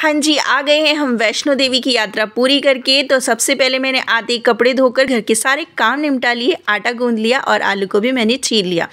हाँ जी आ गए हैं हम वैष्णो देवी की यात्रा पूरी करके तो सबसे पहले मैंने आते कपड़े धोकर घर के सारे काम निपटा लिए आटा गूंद लिया और आलू को भी मैंने छीन लिया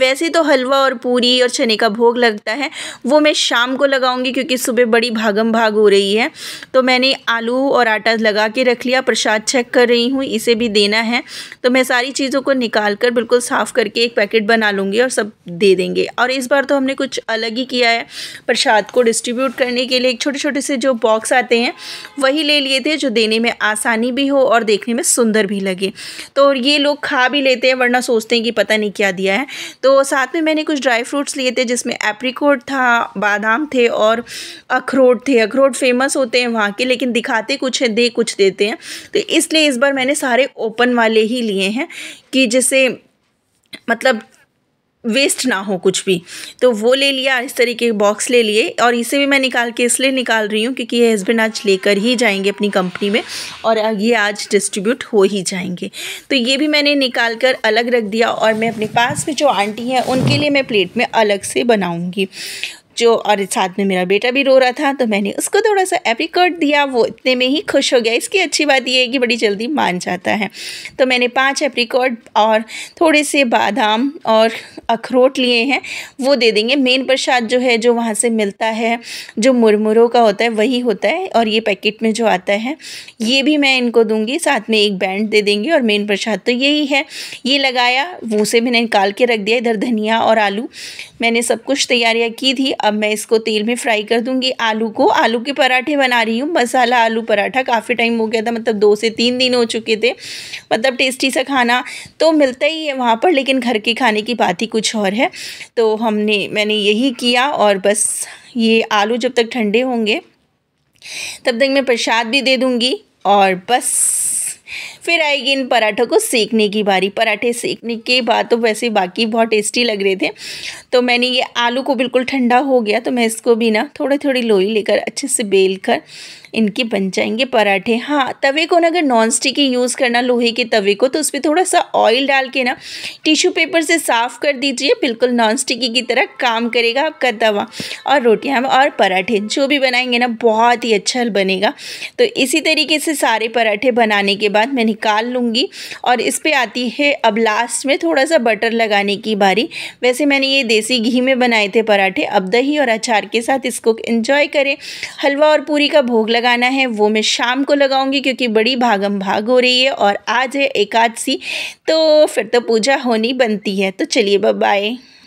वैसे तो हलवा और पूरी और चने का भोग लगता है वो मैं शाम को लगाऊंगी क्योंकि सुबह बड़ी भागम भाग हो रही है तो मैंने आलू और आटा लगा के रख लिया प्रसाद चेक कर रही हूँ इसे भी देना है तो मैं सारी चीज़ों को निकाल कर बिल्कुल साफ़ करके एक पैकेट बना लूँगी और सब दे देंगे और इस बार तो हमने कुछ अलग ही किया है प्रसाद को डिस्ट्रीब्यूट करने के लिए एक छोटे छोटे छोटे से जो बॉक्स आते हैं वही ले लिए थे जो देने में आसानी भी हो और देखने में सुंदर भी लगे तो ये लोग खा भी लेते हैं वरना सोचते हैं कि पता नहीं क्या दिया है तो साथ में मैंने कुछ ड्राई फ्रूट्स लिए थे जिसमें एप्रीकोट था बादाम थे और अखरोट थे अखरोट फेमस होते हैं वहाँ के लेकिन दिखाते कुछ हैं दे कुछ देते हैं तो इसलिए इस बार मैंने सारे ओपन वाले ही लिए हैं कि जैसे मतलब वेस्ट ना हो कुछ भी तो वो ले लिया इस तरीके के बॉक्स ले लिए और इसे भी मैं निकाल के इसलिए निकाल रही हूँ क्योंकि ये हस्बैंड आज लेकर ही जाएंगे अपनी कंपनी में और ये आज डिस्ट्रीब्यूट हो ही जाएंगे तो ये भी मैंने निकाल कर अलग रख दिया और मैं अपने पास में जो आंटी हैं उनके लिए मैं प्लेट में अलग से बनाऊँगी जो और साथ में मेरा बेटा भी रो रहा था तो मैंने उसको थोड़ा सा एप्रिकॉट दिया वो इतने में ही खुश हो गया इसकी अच्छी बात यह है कि बड़ी जल्दी मान जाता है तो मैंने पाँच एप्रिकॉट और थोड़े से बादाम और अखरोट लिए हैं वो दे देंगे मेन प्रसाद जो है जो वहाँ से मिलता है जो मुरमुरों का होता है वही होता है और ये पैकेट में जो आता है ये भी मैं इनको दूँगी साथ में एक बैंड दे देंगे और मेन प्रसाद तो यही है ये लगाया वो से मैंने निकाल के रख दिया इधर धनिया और आलू मैंने सब कुछ तैयारियाँ की थी अब मैं इसको तेल में फ्राई कर दूंगी आलू को आलू के पराठे बना रही हूँ मसाला आलू पराठा काफ़ी टाइम हो गया था मतलब दो से तीन दिन हो चुके थे मतलब टेस्टी सा खाना तो मिलता ही है वहाँ पर लेकिन घर के खाने की बात ही कुछ और है तो हमने मैंने यही किया और बस ये आलू जब तक ठंडे होंगे तब तक मैं प्रसाद भी दे दूँगी और बस फिर आएगी इन पराठों को सेकने की बारी पराठे सेकने के बाद तो वैसे बाकी बहुत टेस्टी लग रहे थे तो मैंने ये आलू को बिल्कुल ठंडा हो गया तो मैं इसको भी ना थोड़ी थोड़ी लोई लेकर अच्छे से बेल कर इनके बन जाएंगे पराठे हाँ तवे को ना अगर नॉन स्टिक यूज़ करना लोहे के तवे को तो उस पर थोड़ा सा ऑयल डाल के ना टिश्यू पेपर से साफ़ कर दीजिए बिल्कुल नॉन स्टिकी की तरह काम करेगा आपका तवा और रोटियाँ और पराठे जो भी बनाएंगे ना बहुत ही अच्छा बनेगा तो इसी तरीके से सारे पराठे बनाने के बाद मैंने निकाल लूँगी और इस पर आती है अब लास्ट में थोड़ा सा बटर लगाने की बारी वैसे मैंने ये देसी घी में बनाए थे पराठे अब दही और अचार के साथ इसको इन्जॉय करें हलवा और पूरी का भोग लगाना है वो मैं शाम को लगाऊँगी क्योंकि बड़ी भागम भाग हो रही है और आज है एकादशी तो फिर तो पूजा होनी बनती है तो चलिए बाय